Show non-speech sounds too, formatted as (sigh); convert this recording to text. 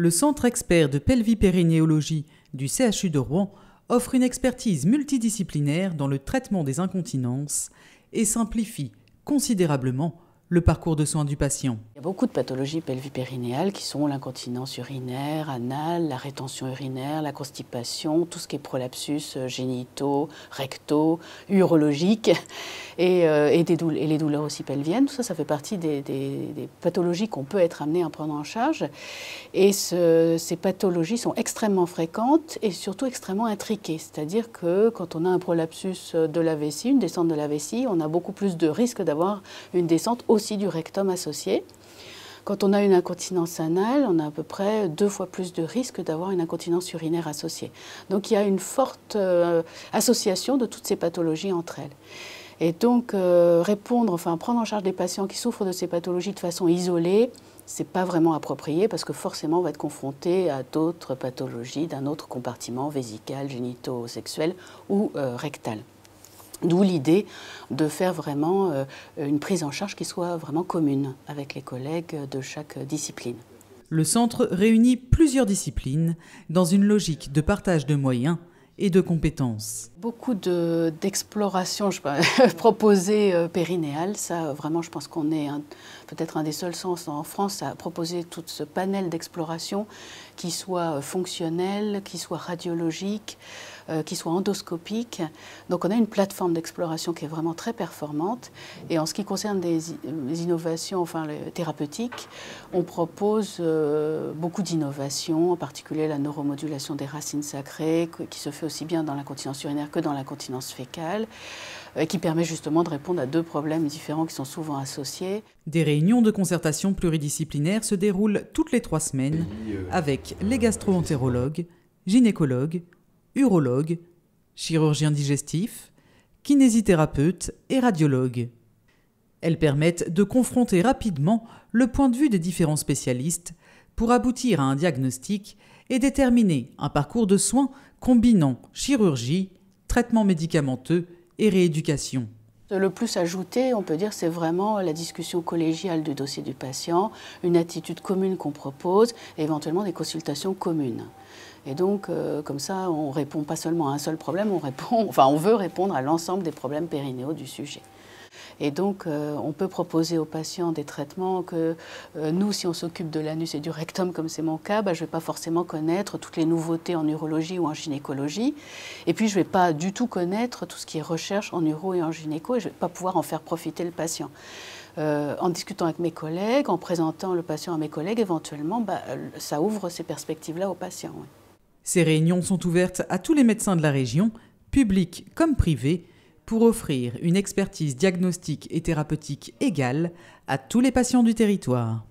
Le Centre expert de pelvipérinéologie du CHU de Rouen offre une expertise multidisciplinaire dans le traitement des incontinences et simplifie considérablement le parcours de soins du patient. Il y a beaucoup de pathologies pelvipérinéales qui sont l'incontinence urinaire, anale, la rétention urinaire, la constipation, tout ce qui est prolapsus euh, génitaux, rectaux, urologiques (laughs) et, euh, et, les douleurs aussi pelviennes. Tout ça, ça fait partie des, pathologies qu'on peut être amené à prendre en charge. Et ces pathologies sont extrêmement fréquentes et surtout extrêmement intriquées. C'est-à-dire que quand on a un prolapsus de la vessie, une descente de la vessie, on a beaucoup plus de risques d'avoir une descente aussi du rectum associée. Quand on a une incontinence anale, on a à peu près deux fois plus de risques d'avoir une incontinence urinaire associée. Donc il y a une forte euh, association de toutes ces pathologies entre elles. Et donc euh, répondre, enfin prendre en charge des patients qui souffrent de ces pathologies de façon isolée, n'est pas vraiment approprié parce que forcément on va être confronté à d'autres pathologies d'un autre compartiment vésical, génito-sexuel ou euh, rectal. D'où l'idée de faire vraiment euh, une prise en charge qui soit vraiment commune avec les collègues de chaque discipline. Le centre réunit plusieurs disciplines dans une logique de partage de moyens et de compétences. Beaucoup d'explorations (laughs) proposées euh, périnéales, ça vraiment je pense qu'on est peut-être un des seuls sens en France à proposer tout ce panel d'exploration qui soit euh, fonctionnel, qui soit radiologique, euh, qui soit endoscopique. Donc on a une plateforme d'exploration qui est vraiment très performante. Et en ce qui concerne les, innovations enfin, thérapeutiques, on propose euh, beaucoup d'innovations, en particulier la neuromodulation des racines sacrées, qui se fait aussi bien dans la continence urinaire que dans la continence fécale, et euh, qui permet justement de répondre à deux problèmes différents qui sont souvent associés. Des réunions de concertation pluridisciplinaires se déroulent toutes les trois semaines avec les gastro-entérologues, gynécologues, urologue, chirurgien digestif, kinésithérapeute et radiologue. Elles permettent de confronter rapidement le point de vue des différents spécialistes pour aboutir à un diagnostic et déterminer un parcours de soins combinant chirurgie, traitement médicamenteux et rééducation. Le plus ajouté, on peut dire, c'est vraiment la discussion collégiale du dossier du patient, une attitude commune qu'on propose et éventuellement des consultations communes. Et donc, euh, comme ça, on répond pas seulement à un seul problème, on répond, (laughs) enfin, on veut répondre à l'ensemble des problèmes périnéaux du sujet. Et donc, euh, on peut proposer aux patients des traitements que euh, nous, si on s'occupe de l'anus et du rectum, comme c'est mon cas, bah, je ne vais pas forcément connaître toutes les nouveautés en urologie ou en gynécologie. Et puis, je ne vais pas du tout connaître tout ce qui est recherche en uro et en gynéco, et je ne vais pas pouvoir en faire profiter le patient. en discutant avec mes collègues, en présentant le patient à mes collègues, éventuellement, bah, ça ouvre ces perspectives-là aux patients. Ces réunions sont ouvertes à tous les médecins de la région, publics comme privés, pour offrir une expertise diagnostique et thérapeutique égale à tous les patients du territoire.